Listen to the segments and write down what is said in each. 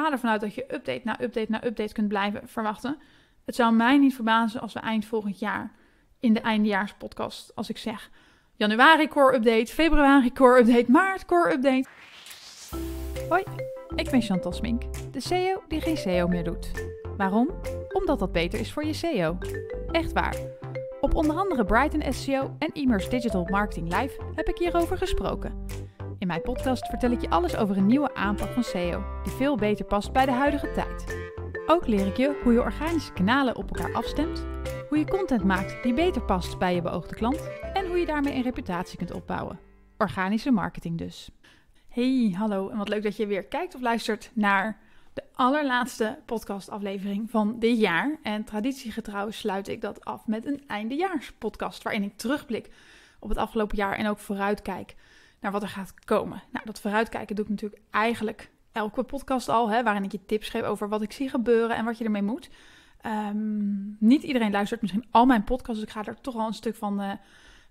ga ervan uit dat je update na update na update kunt blijven verwachten. Het zou mij niet verbazen als we eind volgend jaar in de eindejaarspodcast, als ik zeg januari core update, februari core update, maart core update. Hoi, ik ben Chantal Smink, de CEO die geen SEO meer doet. Waarom? Omdat dat beter is voor je SEO. Echt waar. Op onder andere Brighton SEO en Immers Digital Marketing Live heb ik hierover gesproken. In mijn podcast vertel ik je alles over een nieuwe aanpak van SEO die veel beter past bij de huidige tijd. Ook leer ik je hoe je organische kanalen op elkaar afstemt, hoe je content maakt die beter past bij je beoogde klant en hoe je daarmee een reputatie kunt opbouwen. Organische marketing dus. Hey, hallo en wat leuk dat je weer kijkt of luistert naar de allerlaatste podcastaflevering van dit jaar. En traditiegetrouw sluit ik dat af met een eindejaarspodcast waarin ik terugblik op het afgelopen jaar en ook vooruitkijk naar wat er gaat komen. Nou, dat vooruitkijken doe ik natuurlijk eigenlijk elke podcast al, hè, waarin ik je tips geef over wat ik zie gebeuren en wat je ermee moet. Ehm, niet iedereen luistert misschien al mijn podcasts, dus ik ga er toch al een stuk van, eh,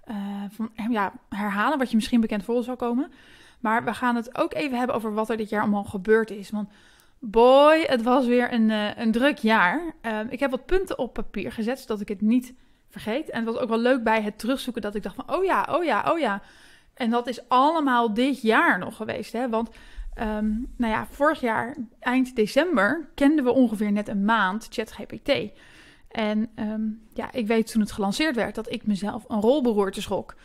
eh, van ja, herhalen, wat je misschien bekend voor zal komen. Maar we gaan het ook even hebben over wat er dit jaar allemaal gebeurd is. Want boy, het was weer een, eh, een druk jaar. Ehm, ik heb wat punten op papier gezet, zodat ik het niet vergeet. En het was ook wel leuk bij het terugzoeken dat ik dacht van, oh ja, oh ja, oh ja. En dat is allemaal dit jaar nog geweest. Hè? Want ehm, nou ja, vorig jaar, eind december, kenden we ongeveer net een maand ChatGPT. En ehm, ja, ik weet toen het gelanceerd werd dat ik mezelf een rolberoerte schrok.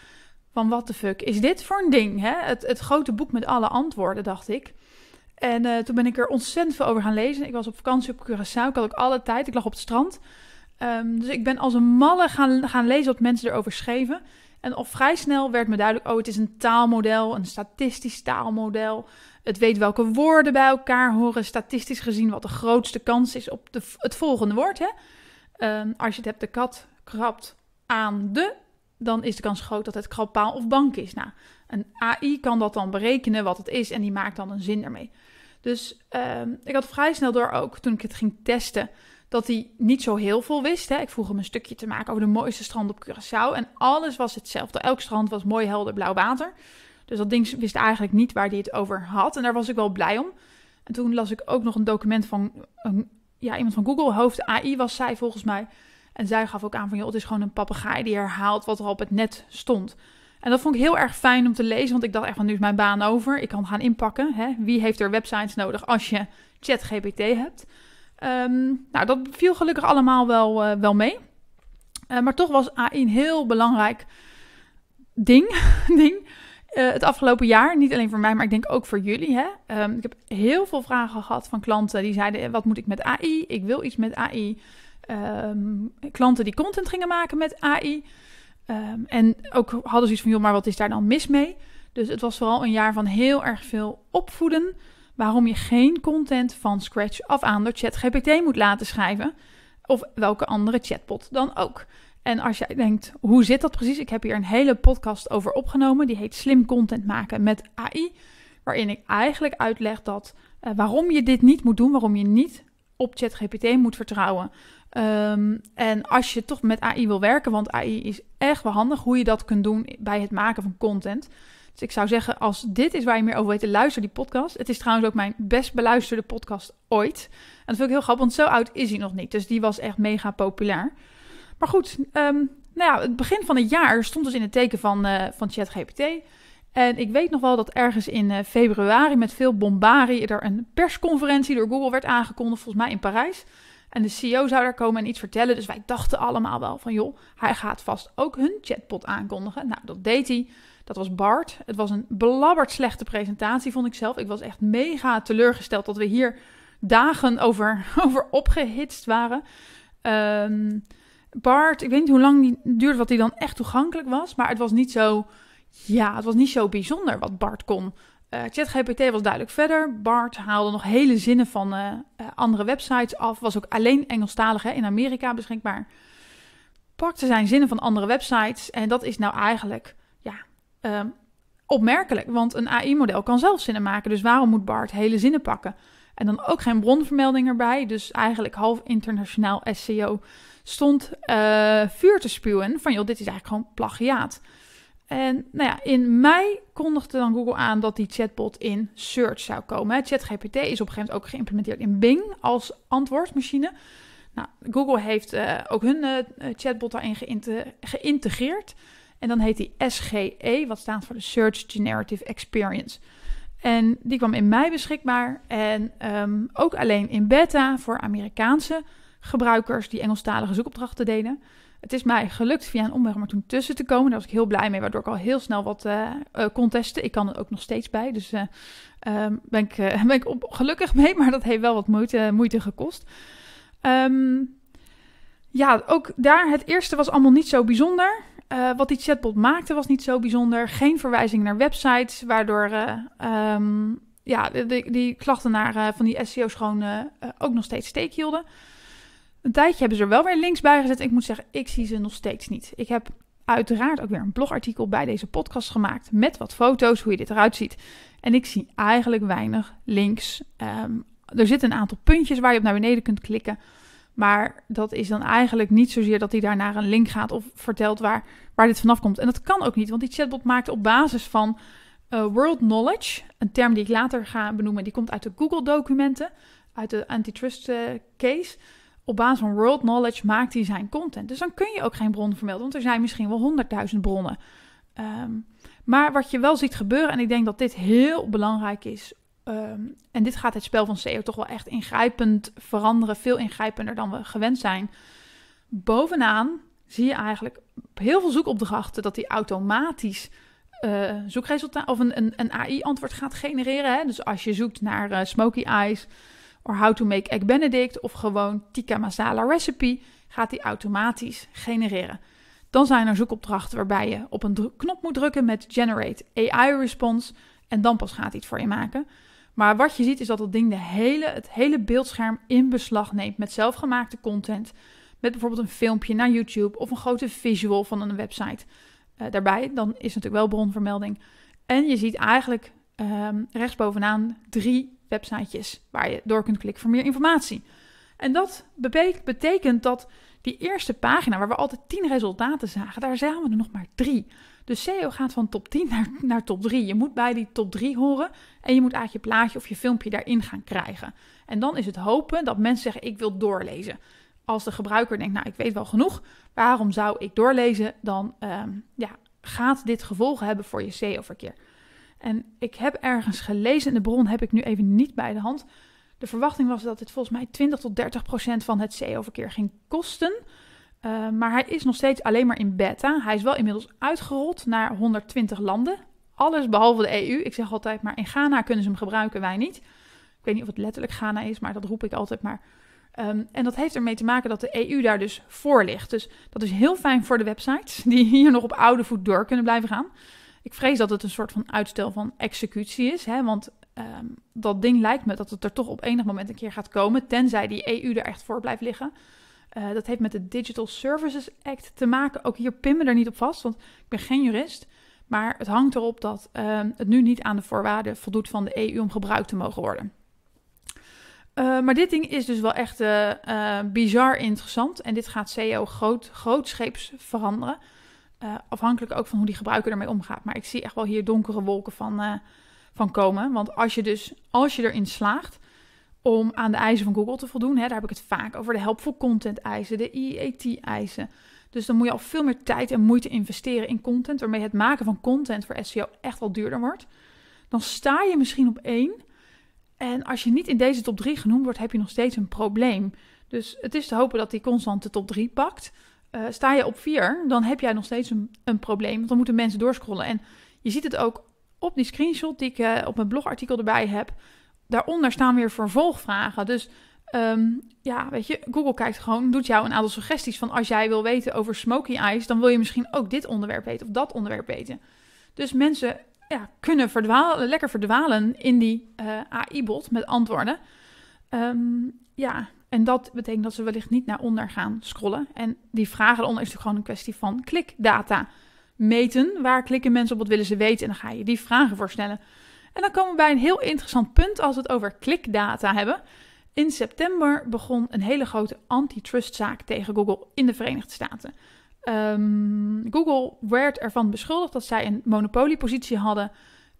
Van wat de fuck is dit voor een ding? Hè? Het, het grote boek met alle antwoorden, dacht ik. En eh, toen ben ik er ontzettend veel over gaan lezen. Ik was op vakantie op Curaçao, ik had ook alle tijd. Ik lag op het strand. Ehm, dus ik ben als een malle gaan, gaan lezen wat mensen erover schreven. En of vrij snel werd me duidelijk, oh, het is een taalmodel, een statistisch taalmodel. Het weet welke woorden bij elkaar horen, statistisch gezien wat de grootste kans is op de, het volgende woord. Hè? Ehm, als je het hebt, de kat krabt aan de, dan is de kans groot dat het krabpaal of bank is. Nou, een AI kan dat dan berekenen wat het is en die maakt dan een zin ermee. Dus ehm, ik had vrij snel door ook, toen ik het ging testen, dat hij niet zo heel veel wist. Hè. Ik vroeg hem een stukje te maken over de mooiste strand op Curaçao. En alles was hetzelfde. Elk strand was mooi helder blauw water. Dus dat ding wist eigenlijk niet waar hij het over had. En daar was ik wel blij om. En toen las ik ook nog een document van een, ja, iemand van Google. Hoofd AI was zij volgens mij. En zij gaf ook aan van, joh, het is gewoon een papegaai die herhaalt wat er op het net stond. En dat vond ik heel erg fijn om te lezen, want ik dacht echt van, nu is mijn baan over. Ik kan gaan inpakken. Hè? Wie heeft er websites nodig als je ChatGPT hebt? Ehm, nou, dat viel gelukkig allemaal wel, eh, wel mee. Eh, maar toch was AI een heel belangrijk ding. ding eh, het afgelopen jaar. Niet alleen voor mij, maar ik denk ook voor jullie. Hè? Ehm, ik heb heel veel vragen gehad van klanten die zeiden: wat moet ik met AI? Ik wil iets met AI. Ehm, klanten die content gingen maken met AI. en ook hadden ze iets van: joh, maar wat is daar dan mis mee? Dus het was vooral een jaar van heel erg veel opvoeden waarom je geen content van scratch af aan door ChatGPT moet laten schrijven. Of welke andere chatbot dan ook. En als jij denkt, hoe zit dat precies? Ik heb hier een hele podcast over opgenomen. Die heet Slim Content Maken met AI. Waarin ik eigenlijk uitleg dat eh, waarom je dit niet moet doen, waarom je niet op ChatGPT moet vertrouwen. Ehm, en als je toch met AI wil werken, want AI is echt wel handig hoe je dat kunt doen bij het maken van content. Dus ik zou zeggen, als dit is waar je meer over weet, luister die podcast. Het is trouwens ook mijn best beluisterde podcast ooit. En dat vind ik heel grappig, want zo oud is hij nog niet. Dus die was echt mega populair. Maar goed, ehm, nou ja, het begin van het jaar stond dus in het teken van, uh, van ChatGPT. En ik weet nog wel dat ergens in eh, februari met veel bombarie er een persconferentie door Google werd aangekondigd, volgens mij in Parijs. En de CEO zou daar komen en iets vertellen. Dus wij dachten allemaal wel van joh, hij gaat vast ook hun chatbot aankondigen. Nou, dat deed hij. Dat was Bart. Het was een belabberd slechte presentatie, vond ik zelf. Ik was echt mega teleurgesteld dat we hier dagen over, over opgehitst waren. Ehm, Bart, ik weet niet hoe lang die duurde wat hij dan echt toegankelijk was. Maar het was niet zo, ja, het was niet zo bijzonder wat Bart kon. Uh, ChatGPT was duidelijk verder. Bart haalde nog hele zinnen van eh, eh, andere websites af. Was ook alleen Engelstalig hè, in Amerika beschikbaar. Pakte zijn zinnen van andere websites. En dat is nou eigenlijk Ehm, opmerkelijk, want een AI-model kan zelf zinnen maken. Dus waarom moet Bart hele zinnen pakken? En dan ook geen bronvermelding erbij. Dus eigenlijk half internationaal SEO stond eh, vuur te spuwen van joh, dit is eigenlijk gewoon plagiaat. En nou ja, in mei kondigde dan Google aan dat die chatbot in search zou komen. ChatGPT is op een gegeven moment ook geïmplementeerd in Bing als antwoordmachine. Nou, Google heeft eh, ook hun eh, chatbot daarin geïntegreerd. En dan heet die SGE, wat staat voor de Search Generative Experience. En die kwam in mei beschikbaar en ehm, ook alleen in beta voor Amerikaanse gebruikers die Engelstalige zoekopdrachten deden. Het is mij gelukt via een omweg maar toen tussen te komen. Daar was ik heel blij mee, waardoor ik al heel snel wat uh, kon testen. Ik kan er ook nog steeds bij, dus daar eh, ehm, ben ik, ben ik op, gelukkig mee, maar dat heeft wel wat moeite, moeite gekost. Ehm, ja, ook daar, het eerste was allemaal niet zo bijzonder. Eh, wat die chatbot maakte was niet zo bijzonder. Geen verwijzing naar websites, waardoor eh, ehm, ja, die klachten uh, van die SEO's gewoon ook nog steeds steek hielden. Een tijdje hebben ze er wel weer links bij gezet. Ik moet zeggen, ik zie ze nog steeds niet. Ik heb uiteraard ook weer een blogartikel bij deze podcast gemaakt met wat foto's, hoe je dit eruit ziet. En ik zie eigenlijk weinig links. Ehm, er zitten een aantal puntjes waar je op naar beneden kunt klikken. Maar dat is dan eigenlijk niet zozeer dat hij daar naar een link gaat of vertelt waar, waar dit vanaf komt. En dat kan ook niet, want die chatbot maakt op basis van eh, world knowledge, een term die ik later ga benoemen, die komt uit de Google-documenten, uit de antitrust eh, case. Op basis van world knowledge maakt hij zijn content. Dus dan kun je ook geen bron vermelden, want er zijn misschien wel 100.000 bronnen. Ehm, maar wat je wel ziet gebeuren, en ik denk dat dit heel belangrijk is Ehm, en dit gaat het spel van CEO toch wel echt ingrijpend veranderen. Veel ingrijpender dan we gewend zijn. Bovenaan zie je eigenlijk heel veel zoekopdrachten dat die automatisch uh, zoekresultaat of een, een, een AI-antwoord gaat genereren. Hè? Dus als je zoekt naar eh, smoky eyes of how to make egg benedict of gewoon tikka masala recipe, gaat die automatisch genereren. Dan zijn er zoekopdrachten waarbij je op een knop moet drukken met generate AI response en dan pas gaat hij het voor je maken. Maar wat je ziet is dat dat ding de hele, het hele beeldscherm in beslag neemt met zelfgemaakte content. Met bijvoorbeeld een filmpje naar YouTube of een grote visual van een website. Eh, daarbij, dan is natuurlijk wel bronvermelding. En je ziet eigenlijk ehm, rechtsbovenaan drie websitejes waar je door kunt klikken voor meer informatie. En dat betekent dat die eerste pagina, waar we altijd tien resultaten zagen, daar zagen we er nog maar drie. Dus SEO gaat van top 10 naar, naar top 3. Je moet bij die top 3 horen en je moet eigenlijk je plaatje of je filmpje daarin gaan krijgen. En dan is het hopen dat mensen zeggen: Ik wil doorlezen. Als de gebruiker denkt: Nou, ik weet wel genoeg, waarom zou ik doorlezen? Dan ehm, ja, gaat dit gevolgen hebben voor je SEO-verkeer. En ik heb ergens gelezen, de bron heb ik nu even niet bij de hand. De verwachting was dat dit volgens mij 20 tot 30 procent van het SEO-verkeer ging kosten. Eh, maar hij is nog steeds alleen maar in beta. Hij is wel inmiddels uitgerold naar 120 landen. Alles behalve de EU. Ik zeg altijd maar in Ghana kunnen ze hem gebruiken, wij niet. Ik weet niet of het letterlijk Ghana is, maar dat roep ik altijd maar. Ehm, en dat heeft ermee te maken dat de EU daar dus voor ligt. Dus dat is heel fijn voor de websites die hier nog op oude voet door kunnen blijven gaan. Ik vrees dat het een soort van uitstel van executie is. Hè? Want ehm, dat ding lijkt me dat het er toch op enig moment een keer gaat komen. Tenzij die EU er echt voor blijft liggen. Eh, dat heeft met de Digital Services Act te maken. Ook hier pin me er niet op vast, want ik ben geen jurist. Maar het hangt erop dat ehm, het nu niet aan de voorwaarden voldoet van de EU om gebruikt te mogen worden. Eh, maar dit ding is dus wel echt eh, bizar interessant. En dit gaat CEO groot, grootscheeps veranderen. afhankelijk ook van hoe die gebruiker ermee omgaat. Maar ik zie echt wel hier donkere wolken van, van komen. Want als je dus, als je erin slaagt, om aan de eisen van Google te voldoen. Hè, daar heb ik het vaak over. De helpful content eisen, de IET eisen. Dus dan moet je al veel meer tijd en moeite investeren in content, waarmee het maken van content voor SEO echt wel duurder wordt. Dan sta je misschien op één. En als je niet in deze top 3 genoemd wordt, heb je nog steeds een probleem. Dus het is te hopen dat die constant de top 3 pakt. Eh, sta je op 4, dan heb jij nog steeds een, een probleem. Want dan moeten mensen doorscrollen. En je ziet het ook op die screenshot die ik eh, op mijn blogartikel erbij heb daaronder staan weer vervolgvragen. Dus ehm, ja, weet je, Google kijkt gewoon, doet jou een aantal suggesties van als jij wil weten over smoky eyes, dan wil je misschien ook dit onderwerp weten of dat onderwerp weten. Dus mensen ja, kunnen verdwalen, lekker verdwalen in die eh, AI-bot met antwoorden. Ehm, ja, en dat betekent dat ze wellicht niet naar onder gaan scrollen. En die vragen eronder is natuurlijk gewoon een kwestie van klikdata. Meten, waar klikken mensen op, wat willen ze weten? En dan ga je die vragen voorstellen. En dan komen we bij een heel interessant punt als we het over klikdata hebben. In september begon een hele grote antitrustzaak tegen Google in de Verenigde Staten. Ehm, Google werd ervan beschuldigd dat zij een monopoliepositie hadden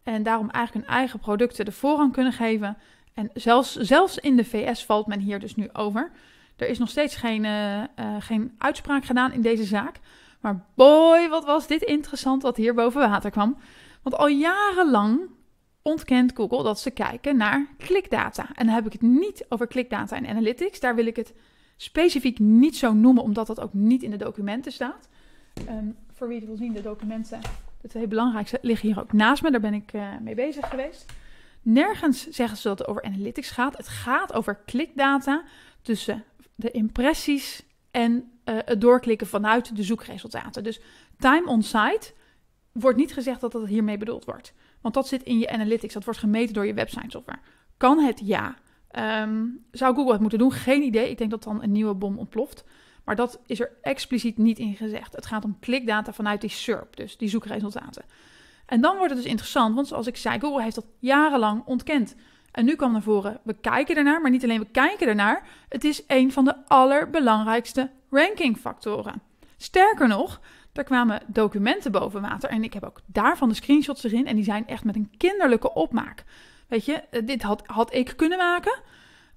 en daarom eigenlijk hun eigen producten de voorrang kunnen geven. En zelfs, zelfs in de VS valt men hier dus nu over. Er is nog steeds geen, eh, eh, geen uitspraak gedaan in deze zaak. Maar boy, wat was dit interessant wat hier boven water kwam. Want al jarenlang ontkent Google dat ze kijken naar klikdata. En dan heb ik het niet over klikdata en analytics. Daar wil ik het specifiek niet zo noemen, omdat dat ook niet in de documenten staat. Ehm, voor wie het wil zien, de documenten, de twee belangrijkste, liggen hier ook naast me. Daar ben ik eh, mee bezig geweest. Nergens zeggen ze dat het over analytics gaat. Het gaat over klikdata tussen de impressies en eh, het doorklikken vanuit de zoekresultaten. Dus time on site wordt niet gezegd dat dat hiermee bedoeld wordt. Want dat zit in je analytics. Dat wordt gemeten door je website software. Kan het? Ja. Ehm, zou Google het moeten doen? Geen idee. Ik denk dat dan een nieuwe bom ontploft. Maar dat is er expliciet niet in gezegd. Het gaat om klikdata vanuit die SERP, dus die zoekresultaten. En dan wordt het dus interessant, want zoals ik zei, Google heeft dat jarenlang ontkend. En nu kwam naar voren, we kijken ernaar, maar niet alleen we kijken ernaar, het is een van de allerbelangrijkste rankingfactoren. Sterker nog, daar kwamen documenten boven water. En ik heb ook daarvan de screenshots erin. En die zijn echt met een kinderlijke opmaak. Weet je, eh, dit had, had ik kunnen maken.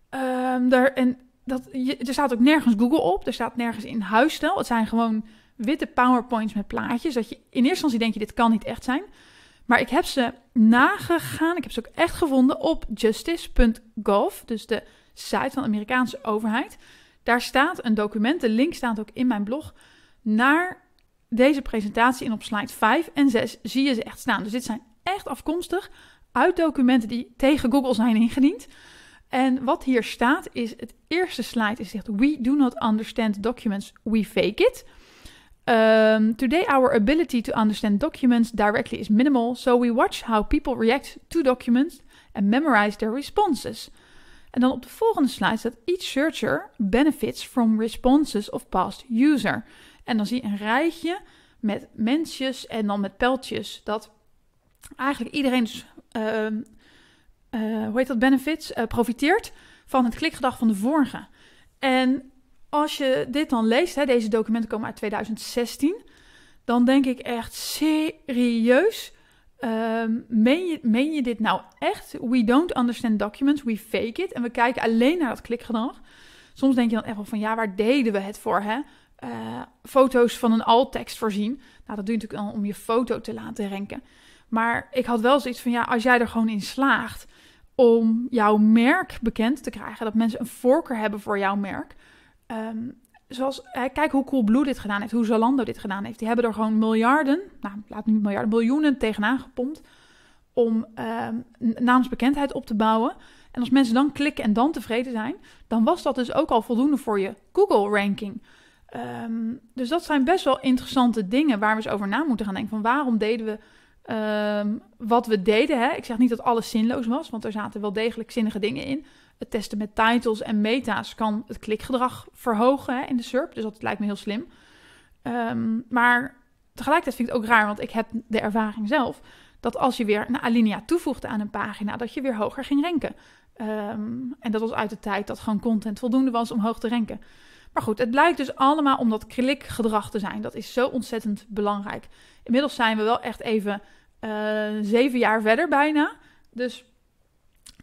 Ehm, daar, en dat, je, er staat ook nergens Google op. Er staat nergens in huisstijl. Het zijn gewoon witte PowerPoints met plaatjes. Dat je in eerste instantie denk je, dit kan niet echt zijn. Maar ik heb ze nagegaan. Ik heb ze ook echt gevonden op justice.gov. Dus de site van de Amerikaanse overheid. Daar staat een document. De link staat ook in mijn blog. Naar deze presentatie en op slide 5 en 6 zie je ze echt staan. Dus dit zijn echt afkomstig uit documenten die tegen Google zijn ingediend. En wat hier staat is, het eerste slide is zegt, we do not understand documents, we fake it. Ehm, today our ability to understand documents directly is minimal, so we watch how people react to documents and memorize their responses. En dan op de volgende slide staat, each searcher benefits from responses of past user. En dan zie je een rijtje met mensjes en dan met pijltjes. Dat eigenlijk iedereen, dus, ehm, eh, hoe heet dat, benefits, eh, profiteert van het klikgedrag van de vorige. En als je dit dan leest, hè, deze documenten komen uit 2016, dan denk ik echt serieus. Ehm, meen, je, meen je dit nou echt? We don't understand documents, we fake it. En we kijken alleen naar dat klikgedrag. Soms denk je dan echt wel van ja, waar deden we het voor? Hè? Eh, foto's van een alt-tekst voorzien. Nou, dat doe je natuurlijk al om je foto te laten ranken. Maar ik had wel zoiets van, ja, als jij er gewoon in slaagt om jouw merk bekend te krijgen, dat mensen een voorkeur hebben voor jouw merk. Ehm, zoals, kijk hoe Coolblue dit gedaan heeft, hoe Zalando dit gedaan heeft. Die hebben er gewoon miljarden, nou, laat niet miljarden, miljoenen tegenaan gepompt om um, naamsbekendheid op te bouwen. En als mensen dan klikken en dan tevreden zijn, dan was dat dus ook al voldoende voor je Google-ranking. Ehm, dus dat zijn best wel interessante dingen waar we eens over na moeten gaan denken. Van waarom deden we ehm, wat we deden? Hè? Ik zeg niet dat alles zinloos was, want er zaten wel degelijk zinnige dingen in. Het testen met titles en meta's kan het klikgedrag verhogen in de SERP. Dus dat lijkt me heel slim. Ehm, maar tegelijkertijd vind ik het ook raar, want ik heb de ervaring zelf... dat als je weer een alinea toevoegde aan een pagina, dat je weer hoger ging renken. en dat was uit de tijd dat gewoon content voldoende was om hoog te ranken. Maar goed, het blijkt dus allemaal om dat klikgedrag te zijn. Dat is zo ontzettend belangrijk. Inmiddels zijn we wel echt even eh, zeven jaar verder bijna. Dus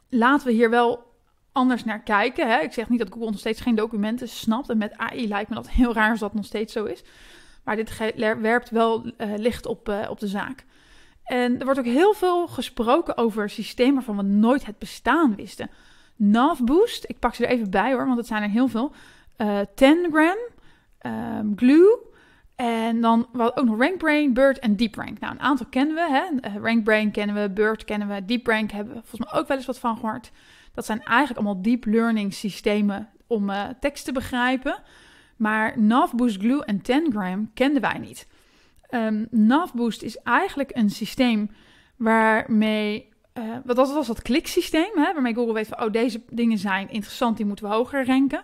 laten we hier wel anders naar kijken. Hè? Ik zeg niet dat Google nog steeds geen documenten snapt. En met AI lijkt me dat heel raar als dat nog steeds zo is. Maar dit werpt wel eh, licht op, eh, op de zaak. En er wordt ook heel veel gesproken over systemen waarvan we nooit het bestaan wisten. NavBoost, ik pak ze er even bij hoor, want het zijn er heel veel. 10gram, eh, um, ehm, Glue en dan wat ook nog RankBrain, Bird en DeepRank. Nou, een aantal kennen we. Hè? Eh, RankBrain kennen we, Bird kennen we, DeepRank hebben we volgens mij ook wel eens wat van gehoord. Dat zijn eigenlijk allemaal deep learning systemen om eh, tekst te begrijpen. Maar NavBoost, Glue en 10gram kenden wij niet. Um, ehm, NavBoost is eigenlijk een systeem waarmee uh, wat dat was dat kliksysteem, hè, waarmee Google weet van, oh, deze dingen zijn interessant, die moeten we hoger ranken.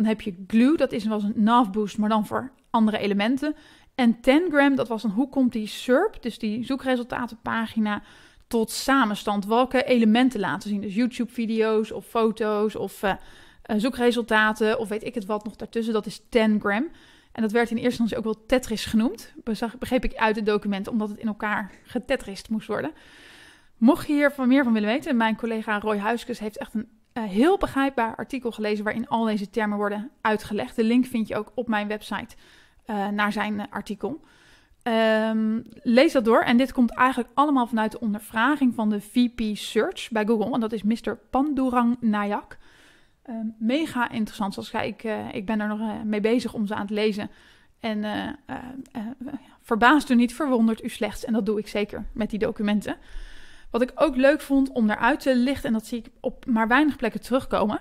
Dan heb je glue, dat is, was een nav boost, maar dan voor andere elementen. En Tangram, dat was een hoe komt die SERP, dus die zoekresultatenpagina, tot samenstand? Welke elementen laten zien? Dus YouTube-video's of foto's of eh, eh, zoekresultaten of weet ik het wat nog daartussen. Dat is gram. En dat werd in eerste instantie ook wel Tetris genoemd. begreep ik uit het document, omdat het in elkaar getetrist moest worden. Mocht je hier van meer van willen weten, mijn collega Roy Huiskes heeft echt een eh, heel begrijpbaar artikel gelezen waarin al deze termen worden uitgelegd. De link vind je ook op mijn website eh, naar zijn artikel. Ehm, lees dat door. En dit komt eigenlijk allemaal vanuit de ondervraging van de VP Search bij Google. En dat is Mr. Pandurang Nayak. Ehm, mega interessant. Zoals ik, eh, ik ben er nog mee bezig om ze aan het lezen. En uh, u niet, verwondert u slechts. En dat doe ik zeker met die documenten. Wat ik ook leuk vond om eruit te lichten, en dat zie ik op maar weinig plekken terugkomen,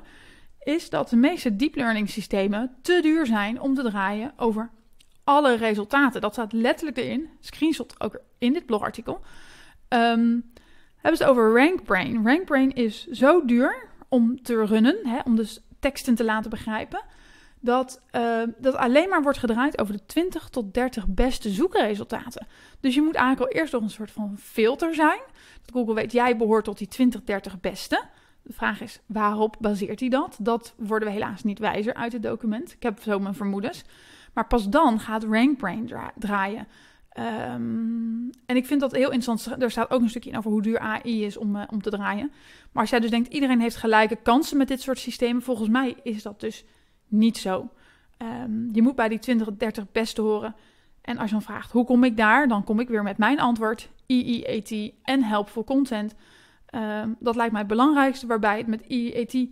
is dat de meeste deep learning systemen te duur zijn om te draaien over alle resultaten. Dat staat letterlijk erin, screenshot ook in dit blogartikel. Ehm, hebben ze het over RankBrain. RankBrain is zo duur om te runnen, hè, om dus teksten te laten begrijpen, dat ehm, dat alleen maar wordt gedraaid over de 20 tot 30 beste zoekresultaten. Dus je moet eigenlijk al eerst nog een soort van filter zijn. Dat Google weet, jij behoort tot die 20, 30 beste. De vraag is, waarop baseert hij dat? Dat worden we helaas niet wijzer uit het document. Ik heb zo mijn vermoedens. Maar pas dan gaat RankBrain draaien. Ehm, en ik vind dat heel interessant. Er staat ook een stukje in over hoe duur AI is om, eh, om te draaien. Maar als jij dus denkt, iedereen heeft gelijke kansen met dit soort systemen, volgens mij is dat dus niet zo. Ehm, je moet bij die 20, 30 beste horen. En als je dan vraagt hoe kom ik daar, dan kom ik weer met mijn antwoord: IEAT e en helpful content. Ehm, dat lijkt mij het belangrijkste, waarbij het met IEAT e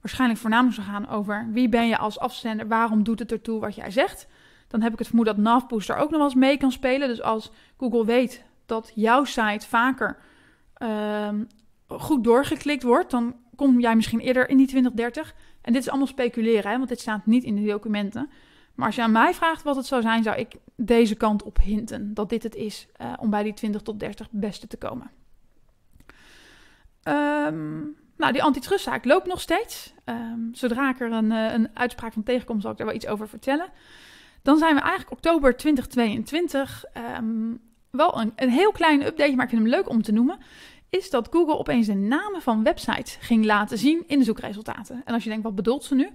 waarschijnlijk voornamelijk zou gaan over wie ben je als afzender, waarom doet het ertoe wat jij zegt. Dan heb ik het vermoeden dat NavBoost daar ook nog wel eens mee kan spelen. Dus als Google weet dat jouw site vaker ehm, goed doorgeklikt wordt, dan kom jij misschien eerder in die 2030. En dit is allemaal speculeren, hè, want dit staat niet in de documenten. Maar als je aan mij vraagt wat het zou zijn, zou ik deze kant op hinten. Dat dit het is eh, om bij die 20 tot 30 beste te komen. Ehm, nou, die antitrustzaak loopt nog steeds. Ehm, zodra ik er een, eh, een, uitspraak van tegenkom, zal ik daar wel iets over vertellen. Dan zijn we eigenlijk oktober 2022. Ehm, wel een, een heel klein update, maar ik vind hem leuk om te noemen is dat Google opeens de namen van websites ging laten zien in de zoekresultaten. En als je denkt, wat bedoelt ze nu?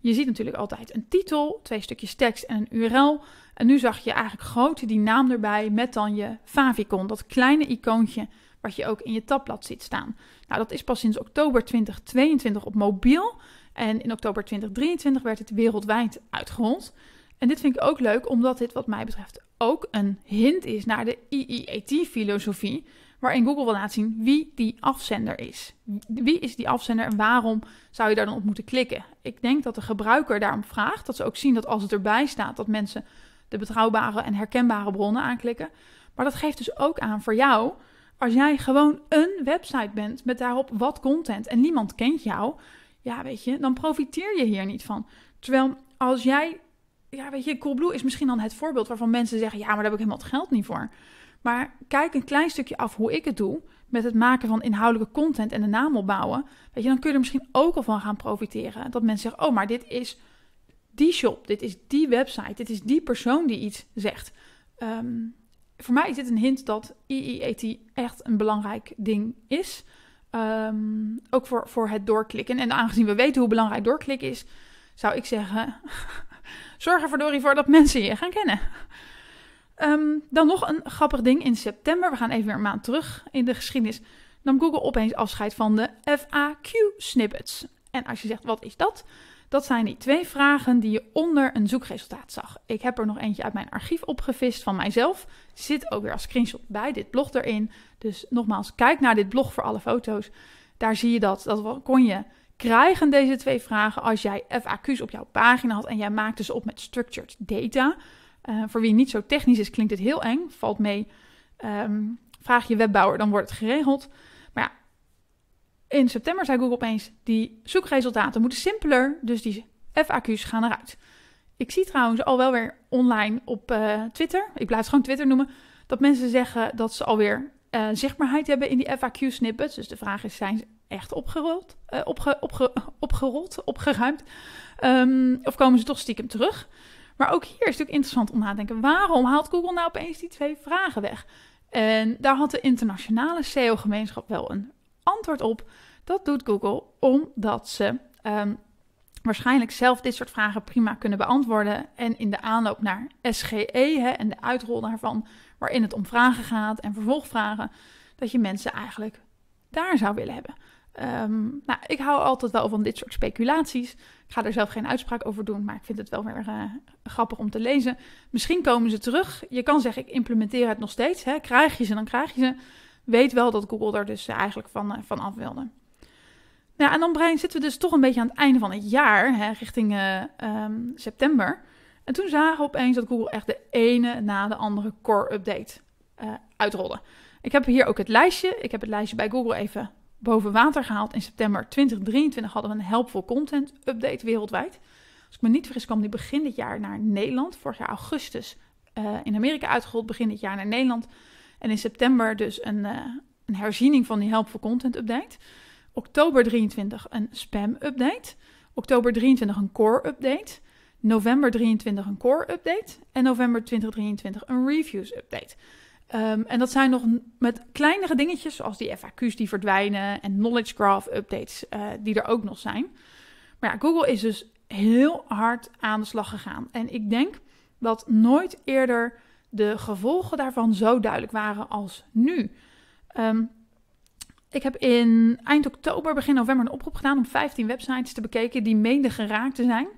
Je ziet natuurlijk altijd een titel, twee stukjes tekst en een URL. En nu zag je eigenlijk grote die naam erbij met dan je favicon, dat kleine icoontje wat je ook in je tabblad ziet staan. Nou, dat is pas sinds oktober 2022 op mobiel. En in oktober 2023 werd het wereldwijd uitgerold. En dit vind ik ook leuk, omdat dit wat mij betreft ook een hint is naar de ieat filosofie in Google wil laten zien wie die afzender is. Wie is die afzender en waarom zou je daar dan op moeten klikken? Ik denk dat de gebruiker daarom vraagt, dat ze ook zien dat als het erbij staat, dat mensen de betrouwbare en herkenbare bronnen aanklikken. Maar dat geeft dus ook aan voor jou, als jij gewoon een website bent met daarop wat content en niemand kent jou, ja weet je, dan profiteer je hier niet van. Terwijl als jij, ja weet je, Coolblue is misschien dan het voorbeeld waarvan mensen zeggen, ja maar daar heb ik helemaal het geld niet voor. Maar kijk een klein stukje af hoe ik het doe met het maken van inhoudelijke content en de naam opbouwen. Weet je, dan kun je er misschien ook al van gaan profiteren. Dat mensen zeggen: Oh, maar dit is die shop, dit is die website, dit is die persoon die iets zegt. Ehm, voor mij is dit een hint dat IEAT echt een belangrijk ding is. Ehm, ook voor, voor het doorklikken. En aangezien we weten hoe belangrijk doorklik is, zou ik zeggen: zorg ervoor voor dat mensen je gaan kennen. Ehm, dan nog een grappig ding. In september, we gaan even weer een maand terug in de geschiedenis, nam Google opeens afscheid van de FAQ-snippets. En als je zegt, wat is dat? Dat zijn die twee vragen die je onder een zoekresultaat zag. Ik heb er nog eentje uit mijn archief opgevist van mijzelf. Zit ook weer als screenshot bij dit blog erin. Dus nogmaals, kijk naar dit blog voor alle foto's. Daar zie je dat. Dat kon je krijgen, deze twee vragen, als jij FAQ's op jouw pagina had en jij maakte ze op met structured data. Eh, voor wie niet zo technisch is, klinkt het heel eng. Valt mee. Ehm, vraag je webbouwer, dan wordt het geregeld. Maar ja, in september zei Google opeens: die zoekresultaten moeten simpeler, dus die FAQ's gaan eruit. Ik zie trouwens al wel weer online op eh, Twitter, ik blijf het gewoon Twitter noemen, dat mensen zeggen dat ze alweer uh, zichtbaarheid hebben in die FAQ-snippets. Dus de vraag is: zijn ze echt opgerold, opgerold opgeruimd? Ehm, of komen ze toch stiekem terug? Maar ook hier is natuurlijk interessant om na te denken. Waarom haalt Google nou opeens die twee vragen weg? En daar had de internationale SEO-gemeenschap wel een antwoord op. Dat doet Google omdat ze ehm, waarschijnlijk zelf dit soort vragen prima kunnen beantwoorden. En in de aanloop naar SGE hè, en de uitrol daarvan, waarin het om vragen gaat en vervolgvragen, dat je mensen eigenlijk daar zou willen hebben. Ehm, nou, ik hou altijd wel van dit soort speculaties. Ik ga er zelf geen uitspraak over doen, maar ik vind het wel weer eh, grappig om te lezen. Misschien komen ze terug. Je kan zeggen, ik implementeer het nog steeds. Hè. Krijg je ze, dan krijg je ze. Weet wel dat Google daar dus eigenlijk van, eh, van af wilde. Nou, en dan zitten we dus toch een beetje aan het einde van het jaar, hè, richting eh, ehm, september. En toen zagen we opeens dat Google echt de ene na de andere core update uitrolde. Ik heb hier ook het lijstje. Ik heb het lijstje bij Google even boven water gehaald. In september 2023 hadden we een helpful content update wereldwijd. Als ik me niet vergis kwam die begin dit jaar naar Nederland. Vorig jaar augustus eh, in Amerika uitgerold, begin dit jaar naar Nederland. En in september dus een, eh, een herziening van die helpful content update. Oktober 23 een spam update. Oktober 23 een core update. November 23 een core update. En november 2023 een reviews update. Ehm, en dat zijn nog met kleinere dingetjes, zoals die FAQ's die verdwijnen en knowledge graph updates eh, die er ook nog zijn. Maar ja, Google is dus heel hard aan de slag gegaan. En ik denk dat nooit eerder de gevolgen daarvan zo duidelijk waren als nu. Ehm, ik heb in eind oktober, begin november een oproep gedaan om 15 websites te bekeken die mede geraakt te zijn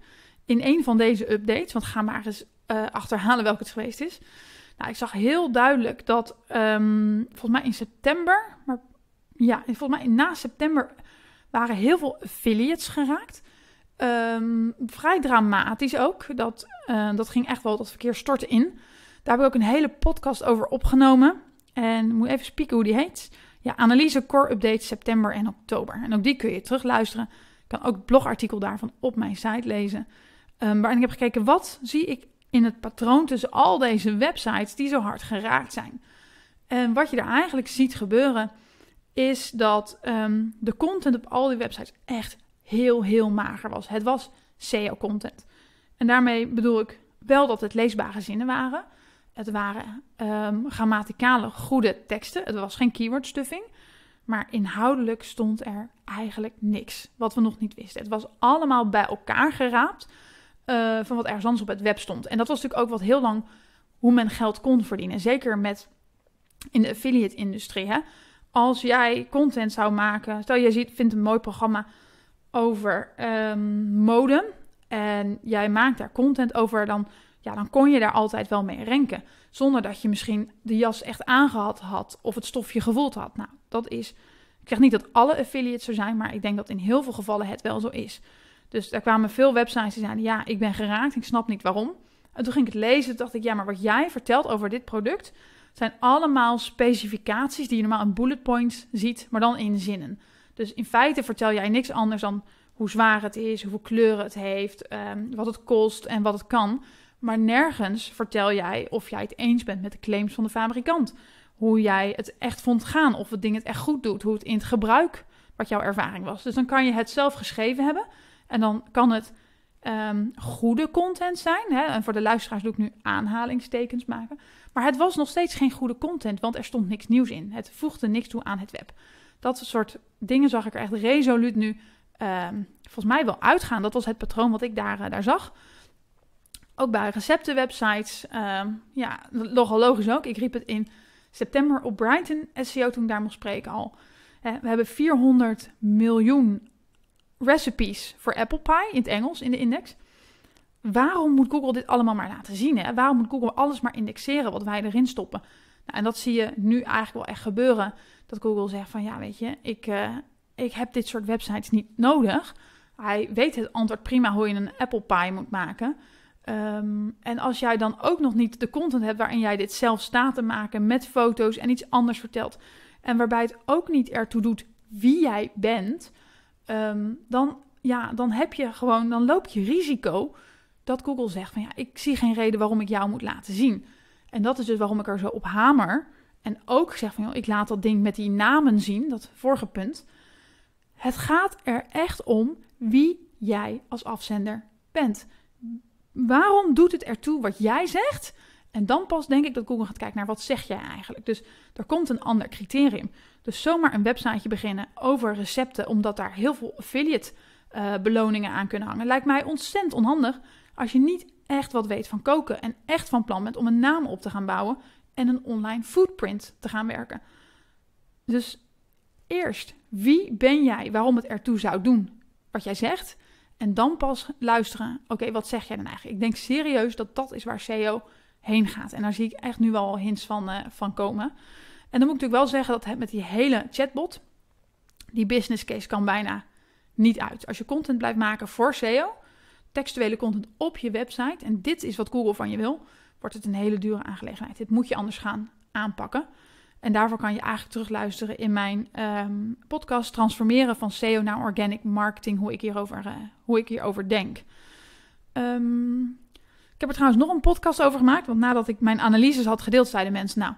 in een van deze updates. Want ga maar eens eh, achterhalen welke het geweest is. Nou, ik zag heel duidelijk dat ehm, volgens mij in september, maar ja, volgens mij na september waren heel veel affiliates geraakt. Ehm, vrij dramatisch ook. Dat, eh, dat ging echt wel, dat verkeer stortte in. Daar heb ik ook een hele podcast over opgenomen. En moet even spieken hoe die heet. Ja, analyse core update september en oktober. En ook die kun je terugluisteren. Ik kan ook het blogartikel daarvan op mijn site lezen. Um, waarin ik heb gekeken, wat zie ik in het patroon tussen al deze websites die zo hard geraakt zijn. En wat je daar eigenlijk ziet gebeuren, is dat ehm, de content op al die websites echt heel, heel mager was. Het was SEO-content. En daarmee bedoel ik wel dat het leesbare zinnen waren. Het waren um, grammaticale goede teksten. Het was geen keywordstuffing. Maar inhoudelijk stond er eigenlijk niks wat we nog niet wisten. Het was allemaal bij elkaar geraapt. Eh, van wat ergens anders op het web stond. En dat was natuurlijk ook wat heel lang hoe men geld kon verdienen. Zeker met in de affiliate-industrie. Als jij content zou maken, stel je ziet, vindt een mooi programma over um, mode en jij maakt daar content over, dan, ja, dan kon je daar altijd wel mee renken. Zonder dat je misschien de jas echt aangehad had of het stofje gevoeld had. Nou, dat is. Ik zeg niet dat alle affiliates zo zijn, maar ik denk dat in heel veel gevallen het wel zo is. Dus er kwamen veel websites die zeiden: Ja, ik ben geraakt, ik snap niet waarom. En toen ging ik het lezen, dacht ik: Ja, maar wat jij vertelt over dit product zijn allemaal specificaties die je normaal in bullet points ziet, maar dan in zinnen. Dus in feite vertel jij niks anders dan hoe zwaar het is, hoeveel kleuren het heeft, ehm, wat het kost en wat het kan. Maar nergens vertel jij of jij het eens bent met de claims van de fabrikant. Hoe jij het echt vond gaan, of het ding het echt goed doet, hoe het in het gebruik, wat jouw ervaring was. Dus dan kan je het zelf geschreven hebben, en dan kan het ehm, goede content zijn. Hè? En voor de luisteraars doe ik nu aanhalingstekens maken. Maar het was nog steeds geen goede content, want er stond niks nieuws in. Het voegde niks toe aan het web. Dat soort dingen zag ik er echt resoluut nu ehm, volgens mij wel uitgaan. Dat was het patroon wat ik daar, eh, daar zag. Ook bij receptenwebsites. Um, ehm, ja, logisch ook. Ik riep het in september op Brighton SEO toen ik daar mocht spreken al. We hebben 400 miljoen recipes voor apple pie in het Engels in de index. Waarom moet Google dit allemaal maar laten zien? Hè? Waarom moet Google alles maar indexeren wat wij erin stoppen? Nou, en dat zie je nu eigenlijk wel echt gebeuren. Dat Google zegt van ja, weet je, ik, eh, ik heb dit soort websites niet nodig. Hij weet het antwoord prima hoe je een apple pie moet maken. Ehm, en als jij dan ook nog niet de content hebt waarin jij dit zelf staat te maken met foto's en iets anders vertelt. En waarbij het ook niet ertoe doet wie jij bent. Ehm, dan, ja, dan heb je gewoon, dan loop je risico dat Google zegt van ja, ik zie geen reden waarom ik jou moet laten zien. En dat is dus waarom ik er zo op hamer. En ook zeg van joh, ik laat dat ding met die namen zien, dat vorige punt. Het gaat er echt om wie jij als afzender bent. Waarom doet het ertoe wat jij zegt en dan pas denk ik dat Google gaat kijken naar wat zeg jij eigenlijk. Dus er komt een ander criterium. Dus zomaar een websiteje beginnen over recepten, omdat daar heel veel affiliate eh, beloningen aan kunnen hangen, lijkt mij ontzettend onhandig als je niet echt wat weet van koken en echt van plan bent om een naam op te gaan bouwen en een online footprint te gaan werken. Dus eerst, wie ben jij? Waarom het ertoe zou doen wat jij zegt? En dan pas luisteren, oké, wat zeg jij dan eigenlijk? Ik denk serieus dat dat is waar SEO heen gaat. En daar zie ik echt nu al hints van, eh, van komen. En dan moet ik natuurlijk wel zeggen dat het met die hele chatbot, die business case kan bijna niet uit. Als je content blijft maken voor SEO, textuele content op je website, en dit is wat Google van je wil, wordt het een hele dure aangelegenheid. Dit moet je anders gaan aanpakken. En daarvoor kan je eigenlijk terugluisteren in mijn ehm, podcast Transformeren van SEO naar Organic Marketing, hoe ik hierover, eh, hoe ik hierover denk. Ehm, ik heb er trouwens nog een podcast over gemaakt. Want nadat ik mijn analyses had gedeeld, zeiden mensen: Nou,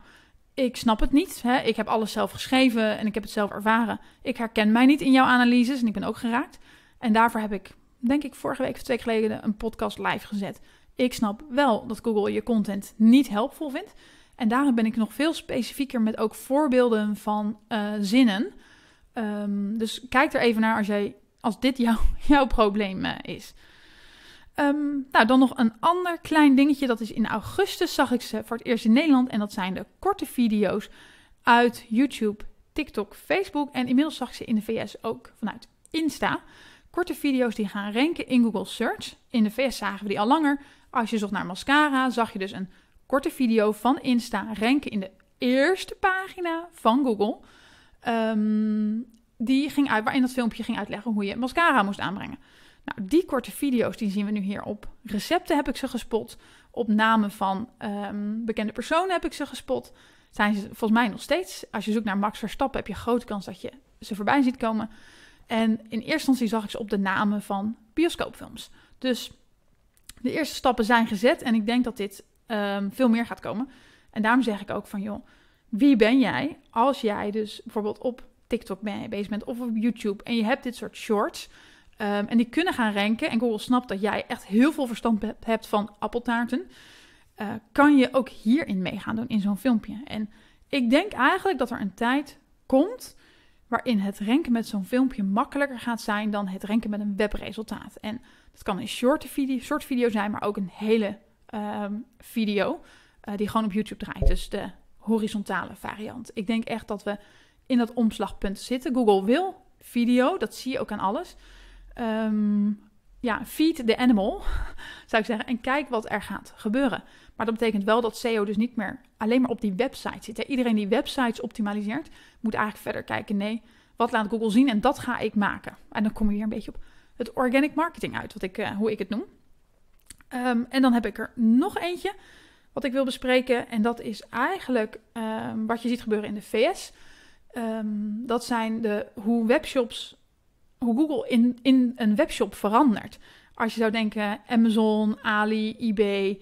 ik snap het niet. Hè? Ik heb alles zelf geschreven en ik heb het zelf ervaren. Ik herken mij niet in jouw analyses en ik ben ook geraakt. En daarvoor heb ik, denk ik, vorige week of twee geleden een podcast live gezet. Ik snap wel dat Google je content niet helpvol vindt. En daarom ben ik nog veel specifieker met ook voorbeelden van eh, zinnen. Ehm, dus kijk er even naar als, jij, als dit jou, jouw probleem eh, is. Ehm, nou, dan nog een ander klein dingetje. Dat is in augustus zag ik ze voor het eerst in Nederland. En dat zijn de korte video's uit YouTube, TikTok, Facebook. En inmiddels zag ik ze in de VS ook vanuit Insta. Korte video's die gaan ranken in Google Search. In de VS zagen we die al langer. Als je zocht naar mascara, zag je dus een korte video van Insta ranken in de eerste pagina van Google. Ehm, die ging uit, waarin dat filmpje ging uitleggen hoe je mascara moest aanbrengen. Nou, die korte video's die zien we nu hier op recepten heb ik ze gespot. Op namen van ehm, bekende personen heb ik ze gespot. Zijn ze volgens mij nog steeds. Als je zoekt naar Max Verstappen heb je grote kans dat je ze voorbij ziet komen. En in eerste instantie zag ik ze op de namen van bioscoopfilms. Dus de eerste stappen zijn gezet en ik denk dat dit ehm, veel meer gaat komen. En daarom zeg ik ook van joh, wie ben jij als jij dus bijvoorbeeld op TikTok bezig bent of op YouTube en je hebt dit soort shorts. Ehm, en die kunnen gaan renken. En Google snapt dat jij echt heel veel verstand hebt van appeltaarten. Eh, kan je ook hierin meegaan doen in zo'n filmpje. En ik denk eigenlijk dat er een tijd komt waarin het renken met zo'n filmpje makkelijker gaat zijn dan het renken met een webresultaat. En dat kan een short video, short video zijn, maar ook een hele ehm, video eh, die gewoon op YouTube draait. Dus de horizontale variant. Ik denk echt dat we in dat omslagpunt zitten. Google wil video, dat zie je ook aan alles. Ehm, ja, feed the animal, zou ik zeggen. En kijk wat er gaat gebeuren. Maar dat betekent wel dat SEO dus niet meer alleen maar op die website zit. Iedereen die websites optimaliseert, moet eigenlijk verder kijken. Nee, wat laat Google zien en dat ga ik maken. En dan kom je hier een beetje op het organic marketing uit, wat ik, eh, hoe ik het noem. Ehm, en dan heb ik er nog eentje wat ik wil bespreken. En dat is eigenlijk ehm, wat je ziet gebeuren in de VS. dat zijn de, hoe webshops hoe Google in, in een webshop verandert. Als je zou denken Amazon, Ali, eBay,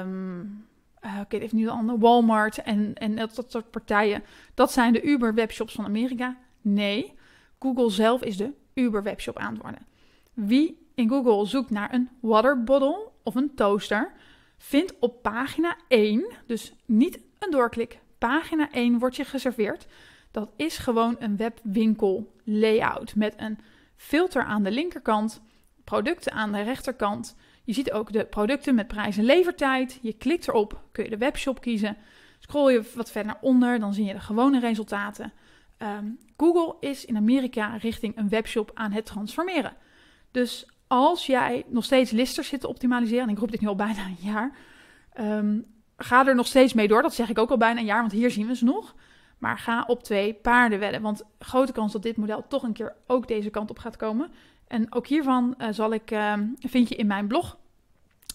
um, uh, oké, even niet de andere, Walmart en, en dat, dat soort partijen. Dat zijn de Uber-webshops van Amerika. Nee, Google zelf is de Uber-webshop aan het worden. Wie in Google zoekt naar een water bottle of een toaster, vindt op pagina 1, dus niet een doorklik, pagina 1 wordt je geserveerd dat is gewoon een webwinkel layout met een filter aan de linkerkant, producten aan de rechterkant. Je ziet ook de producten met prijs en levertijd. Je klikt erop, kun je de webshop kiezen. Scroll je wat verder naar onder, dan zie je de gewone resultaten. Ehm, Google is in Amerika richting een webshop aan het transformeren. Dus als jij nog steeds listers zit te optimaliseren, en ik roep dit nu al bijna een jaar, ehm, ga er nog steeds mee door. Dat zeg ik ook al bijna een jaar, want hier zien we ze nog. Maar ga op twee paarden wedden. Want grote kans dat dit model toch een keer ook deze kant op gaat komen. En ook hiervan eh, zal ik, eh, vind je in mijn blog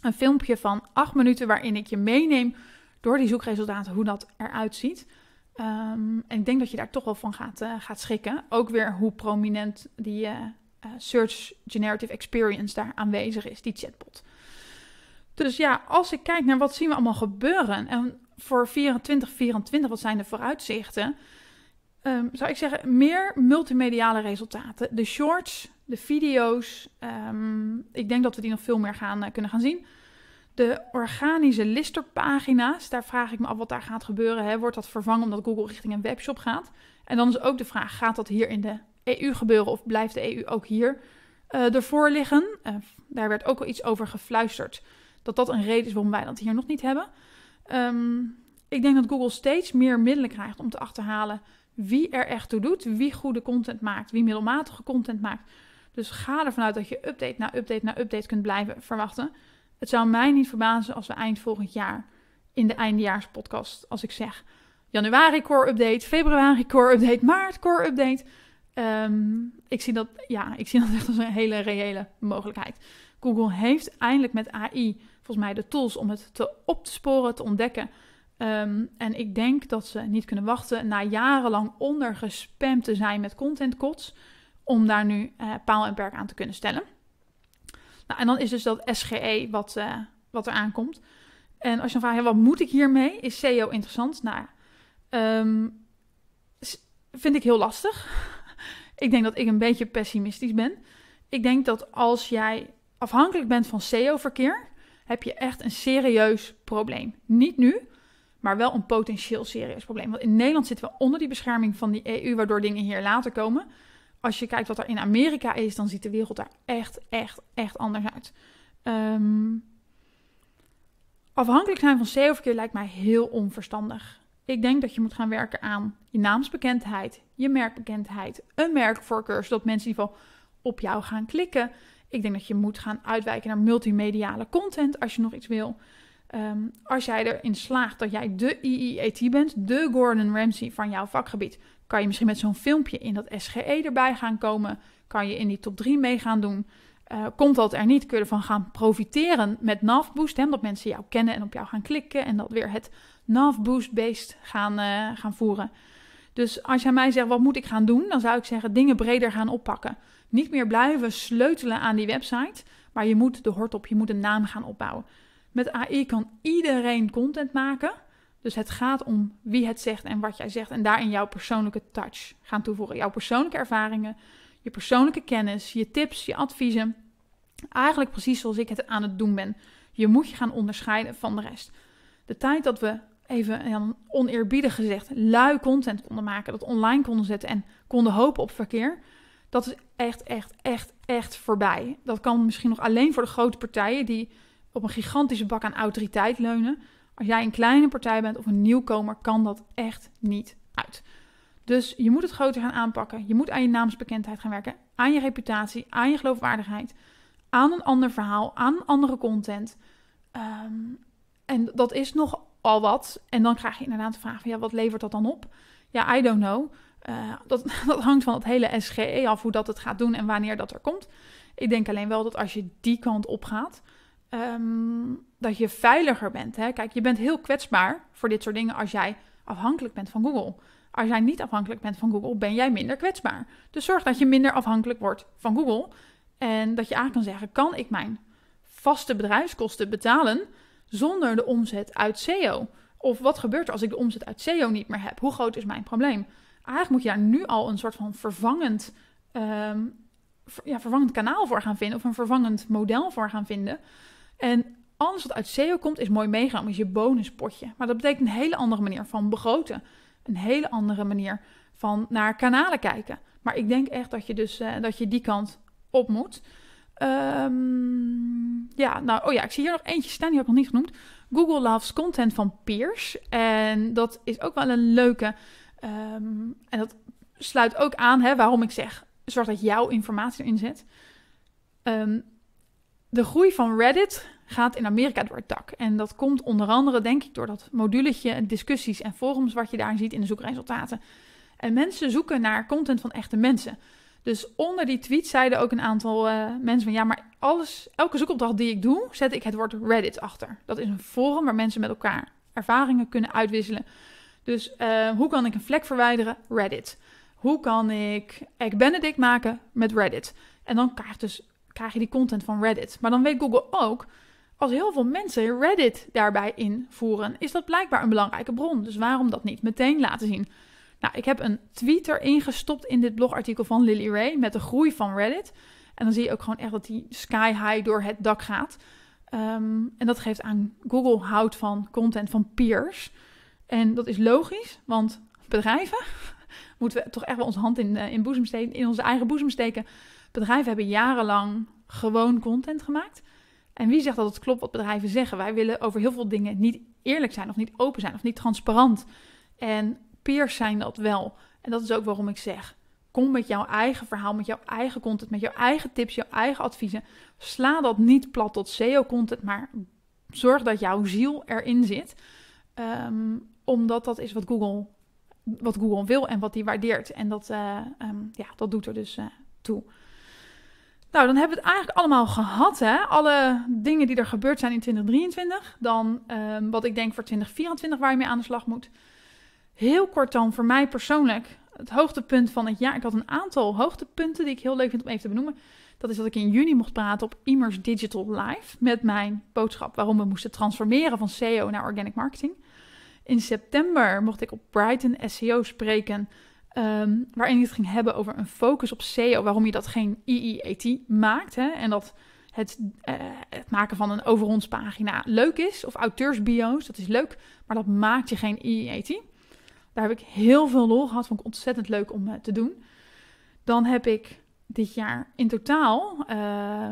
een filmpje van 8 minuten waarin ik je meeneem door die zoekresultaten, hoe dat eruit ziet. Ehm, en ik denk dat je daar toch wel van gaat, schikken, eh, gaat schrikken. Ook weer hoe prominent die Search Generative Experience daar aanwezig is, die chatbot. Dus ja, als ik kijk naar wat zien we allemaal gebeuren en voor 2024, wat zijn de vooruitzichten? Ehm, zou ik zeggen, meer multimediale resultaten. De shorts, de video's. Ehm, ik denk dat we die nog veel meer gaan, eh, kunnen gaan zien. De organische listerpagina's, daar vraag ik me af wat daar gaat gebeuren. Hè. Wordt dat vervangen omdat Google richting een webshop gaat? En dan is ook de vraag, gaat dat hier in de EU gebeuren of blijft de EU ook hier uh, ervoor liggen? Eh, daar werd ook al iets over gefluisterd, dat dat een reden is waarom wij dat hier nog niet hebben. Ehm, ik denk dat Google steeds meer middelen krijgt om te achterhalen wie er echt toe doet, wie goede content maakt, wie middelmatige content maakt. Dus ga ervan uit dat je update na update na update kunt blijven verwachten. Het zou mij niet verbazen als we eind volgend jaar in de eindejaarspodcast, als ik zeg januari core update, februari core update, maart core update. Ehm, ik, zie dat, ja, ik zie dat echt als een hele reële mogelijkheid. Google heeft eindelijk met AI volgens mij de tools om het te op te sporen, te ontdekken. Ehm, en ik denk dat ze niet kunnen wachten na jarenlang ondergespamd te zijn met contentkots, om daar nu eh, paal en perk aan te kunnen stellen. Nou, en dan is dus dat SGE wat, uh, wat er aankomt. En als je dan vraagt, wat moet ik hiermee? Is SEO interessant? Nou, um, vind ik heel lastig. ik denk dat ik een beetje pessimistisch ben. Ik denk dat als jij afhankelijk bent van SEO-verkeer, heb je echt een serieus probleem. Niet nu, maar wel een potentieel serieus probleem. Want in Nederland zitten we onder die bescherming van die EU, waardoor dingen hier later komen. Als je kijkt wat er in Amerika is, dan ziet de wereld daar echt, echt, echt anders uit. Ehm, afhankelijk zijn van SEO-verkeer lijkt mij heel onverstandig. Ik denk dat je moet gaan werken aan je naamsbekendheid, je merkbekendheid, een merkvoorkeur, zodat mensen in ieder geval op jou gaan klikken. Ik denk dat je moet gaan uitwijken naar multimediale content als je nog iets wil. Ehm, als jij erin slaagt dat jij de IIET e bent, de Gordon Ramsay van jouw vakgebied, kan je misschien met zo'n filmpje in dat SGE erbij gaan komen. Kan je in die top 3 mee gaan doen. Eh, komt dat er niet, kun je ervan gaan profiteren met NavBoost. dat mensen jou kennen en op jou gaan klikken en dat weer het NavBoost-based gaan, eh, gaan voeren. Dus als jij mij zegt, wat moet ik gaan doen? Dan zou ik zeggen, dingen breder gaan oppakken niet meer blijven sleutelen aan die website. Maar je moet de hort op, je moet een naam gaan opbouwen. Met AI kan iedereen content maken. Dus het gaat om wie het zegt en wat jij zegt. En daarin jouw persoonlijke touch gaan toevoegen. Jouw persoonlijke ervaringen, je persoonlijke kennis, je tips, je adviezen. Eigenlijk precies zoals ik het aan het doen ben. Je moet je gaan onderscheiden van de rest. De tijd dat we even oneerbiedig gezegd lui content konden maken, dat online konden zetten en konden hopen op verkeer, dat is echt, echt, echt, echt voorbij. Dat kan misschien nog alleen voor de grote partijen die op een gigantische bak aan autoriteit leunen. Als jij een kleine partij bent of een nieuwkomer, kan dat echt niet uit. Dus je moet het groter gaan aanpakken. Je moet aan je naamsbekendheid gaan werken, aan je reputatie, aan je geloofwaardigheid, aan een ander verhaal, aan andere content. Ehm, en dat is nogal wat. En dan krijg je inderdaad de vraag: ja, wat levert dat dan op? Ja, I don't know. Eh, dat, dat hangt van het hele SGE af hoe dat het gaat doen en wanneer dat er komt. Ik denk alleen wel dat als je die kant op gaat, ehm, dat je veiliger bent. Hè? Kijk, je bent heel kwetsbaar voor dit soort dingen als jij afhankelijk bent van Google. Als jij niet afhankelijk bent van Google, ben jij minder kwetsbaar. Dus zorg dat je minder afhankelijk wordt van Google. En dat je aan kan zeggen: kan ik mijn vaste bedrijfskosten betalen zonder de omzet uit SEO? Of wat gebeurt er als ik de omzet uit SEO niet meer heb? Hoe groot is mijn probleem? eigenlijk moet je daar nu al een soort van vervangend, ehm, ja, vervangend kanaal voor gaan vinden. Of een vervangend model voor gaan vinden. En alles wat uit SEO komt is mooi meegenomen, is je bonuspotje. Maar dat betekent een hele andere manier van begroten. Een hele andere manier van naar kanalen kijken. Maar ik denk echt dat je dus eh, dat je die kant op moet. Ehm, ja, nou, oh ja, ik zie hier nog eentje staan, die heb ik nog niet genoemd. Google loves content van peers. En dat is ook wel een leuke. Ehm, en dat sluit ook aan hè, waarom ik zeg: zorg dat jouw informatie erin zit. Ehm, de groei van Reddit gaat in Amerika door het dak. En dat komt onder andere, denk ik, door dat moduletje discussies en forums wat je daar ziet in de zoekresultaten. En mensen zoeken naar content van echte mensen. Dus onder die tweet zeiden ook een aantal eh, mensen van ja, maar alles, elke zoekopdracht die ik doe, zet ik het woord Reddit achter. Dat is een forum waar mensen met elkaar ervaringen kunnen uitwisselen dus eh, hoe kan ik een vlek verwijderen? Reddit. Hoe kan ik Egg Benedict maken met Reddit? En dan krijg je, dus, krijg je die content van Reddit. Maar dan weet Google ook, als heel veel mensen Reddit daarbij invoeren, is dat blijkbaar een belangrijke bron. Dus waarom dat niet meteen laten zien? Nou, ik heb een Twitter ingestopt in dit blogartikel van Lily Ray met de groei van Reddit. En dan zie je ook gewoon echt dat die sky high door het dak gaat. Ehm, en dat geeft aan Google hout van content van peers. En dat is logisch, want bedrijven moeten we toch echt wel onze hand in, eh, in, boezem in onze eigen boezem steken. Bedrijven hebben jarenlang gewoon content gemaakt. En wie zegt dat het klopt wat bedrijven zeggen? Wij willen over heel veel dingen niet eerlijk zijn, of niet open zijn, of niet transparant. En peers zijn dat wel. En dat is ook waarom ik zeg: kom met jouw eigen verhaal, met jouw eigen content, met jouw eigen tips, jouw eigen adviezen. Sla dat niet plat tot SEO-content, maar zorg dat jouw ziel erin zit. Ehm, omdat dat is wat Google, wat Google wil en wat die waardeert. En dat, eh, ehm, ja, dat doet er dus eh, toe. Nou, dan hebben we het eigenlijk allemaal gehad. Hè? Alle dingen die er gebeurd zijn in 2023. Dan ehm, wat ik denk voor 2024 waar je mee aan de slag moet. Heel kort dan voor mij persoonlijk. Het hoogtepunt van het jaar. Ik had een aantal hoogtepunten die ik heel leuk vind om even te benoemen. Dat is dat ik in juni mocht praten op Immers Digital Live. Met mijn boodschap waarom we moesten transformeren van SEO naar organic marketing. In september mocht ik op Brighton SEO spreken, ehm, waarin ik het ging hebben over een focus op SEO, waarom je dat geen IEAT e maakt hè, en dat het, eh, het, maken van een over ons pagina leuk is, of auteursbio's, dat is leuk, maar dat maakt je geen IEAT. E Daar heb ik heel veel lol gehad, vond ik ontzettend leuk om eh, te doen. Dan heb ik dit jaar in totaal, eh,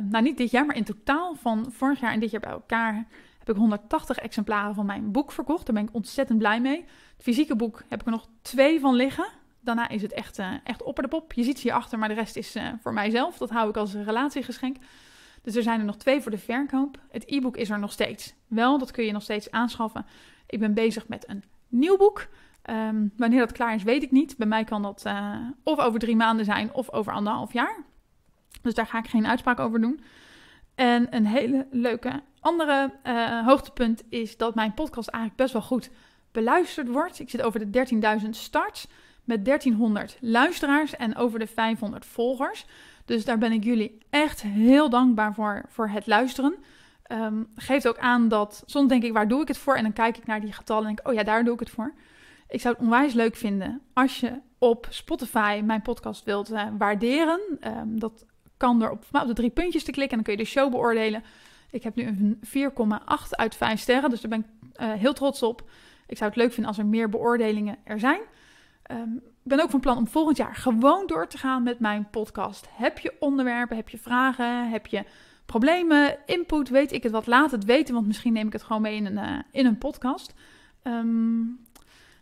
nou niet dit jaar, maar in totaal van vorig jaar en dit jaar bij elkaar, heb ik 180 exemplaren van mijn boek verkocht. Daar ben ik ontzettend blij mee. Het fysieke boek heb ik er nog twee van liggen. Daarna is het echt, uh, echt opper de pop. Je ziet ze hierachter, maar de rest is eh, voor mijzelf. Dat hou ik als relatiegeschenk. Dus er zijn er nog twee voor de verkoop. Het e-book is er nog steeds. Wel, dat kun je nog steeds aanschaffen. Ik ben bezig met een nieuw boek. Ehm, wanneer dat klaar is, weet ik niet. Bij mij kan dat eh, of over drie maanden zijn of over anderhalf jaar. Dus daar ga ik geen uitspraak over doen. En een hele leuke andere eh, hoogtepunt is dat mijn podcast eigenlijk best wel goed beluisterd wordt. Ik zit over de 13.000 starts met 1300 luisteraars en over de 500 volgers. Dus daar ben ik jullie echt heel dankbaar voor, voor het luisteren. Um, geeft ook aan dat soms denk ik, waar doe ik het voor? En dan kijk ik naar die getallen en denk, oh ja, daar doe ik het voor. Ik zou het onwijs leuk vinden als je op Spotify mijn podcast wilt eh, waarderen. Ehm, dat kan er op, op de drie puntjes te klikken en dan kun je de show beoordelen. Ik heb nu een 4,8 uit 5 sterren, dus daar ben ik eh, heel trots op. Ik zou het leuk vinden als er meer beoordelingen er zijn. Ehm, ik ben ook van plan om volgend jaar gewoon door te gaan met mijn podcast. Heb je onderwerpen, heb je vragen, heb je problemen, input, weet ik het wat, laat het weten, want misschien neem ik het gewoon mee in een, eh, in een podcast. Ehm,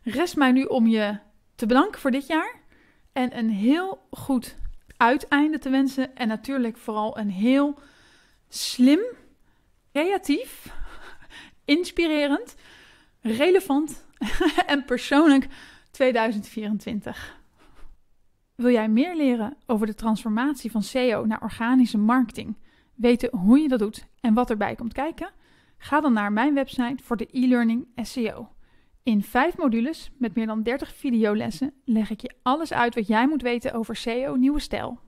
rest mij nu om je te bedanken voor dit jaar en een heel goed uiteinde te wensen. En natuurlijk vooral een heel slim, creatief, inspirerend, relevant en persoonlijk 2024. Wil jij meer leren over de transformatie van SEO naar organische marketing? Weten hoe je dat doet en wat erbij komt kijken? Ga dan naar mijn website voor de e-learning SEO in vijf modules met meer dan 30 videolessen leg ik je alles uit wat jij moet weten over SEO Nieuwe Stijl.